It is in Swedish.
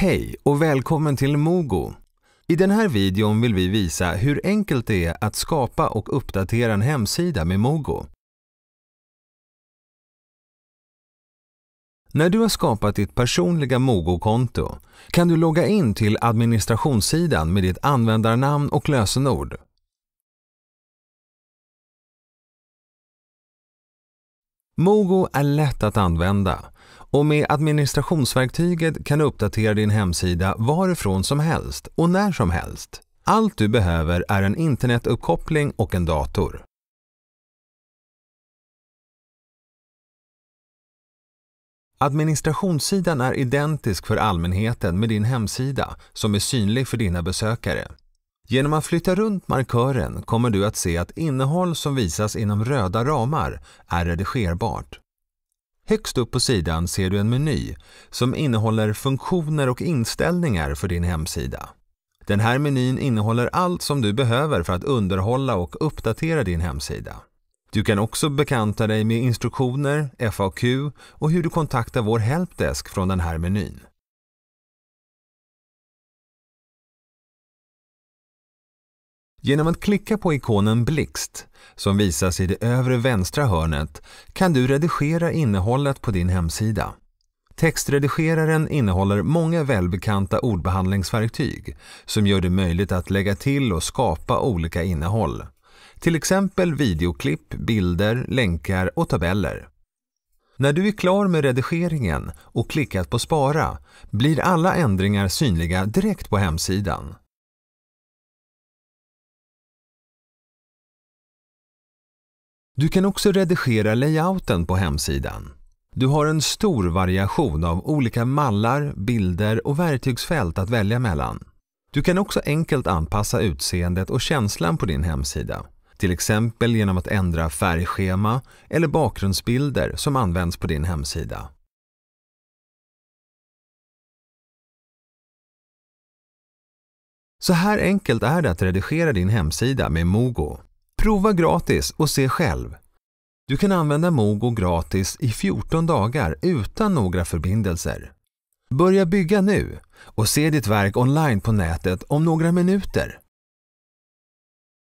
Hej och välkommen till Mogo! I den här videon vill vi visa hur enkelt det är att skapa och uppdatera en hemsida med Mogo. När du har skapat ditt personliga Mogo-konto kan du logga in till administrationssidan med ditt användarnamn och lösenord. Mogo är lätt att använda och med administrationsverktyget kan du uppdatera din hemsida varifrån som helst och när som helst. Allt du behöver är en internetuppkoppling och en dator. Administrationssidan är identisk för allmänheten med din hemsida som är synlig för dina besökare. Genom att flytta runt markören kommer du att se att innehåll som visas inom röda ramar är redigerbart. Högst upp på sidan ser du en meny som innehåller funktioner och inställningar för din hemsida. Den här menyn innehåller allt som du behöver för att underhålla och uppdatera din hemsida. Du kan också bekanta dig med instruktioner, FAQ och hur du kontaktar vår helpdesk från den här menyn. Genom att klicka på ikonen Blixt, som visas i det övre vänstra hörnet, kan du redigera innehållet på din hemsida. Textredigeraren innehåller många välbekanta ordbehandlingsverktyg som gör det möjligt att lägga till och skapa olika innehåll. Till exempel videoklipp, bilder, länkar och tabeller. När du är klar med redigeringen och klickat på Spara blir alla ändringar synliga direkt på hemsidan. Du kan också redigera layouten på hemsidan. Du har en stor variation av olika mallar, bilder och verktygsfält att välja mellan. Du kan också enkelt anpassa utseendet och känslan på din hemsida. Till exempel genom att ändra färgschema eller bakgrundsbilder som används på din hemsida. Så här enkelt är det att redigera din hemsida med Mogo. Prova gratis och se själv. Du kan använda Mogo gratis i 14 dagar utan några förbindelser. Börja bygga nu och se ditt verk online på nätet om några minuter.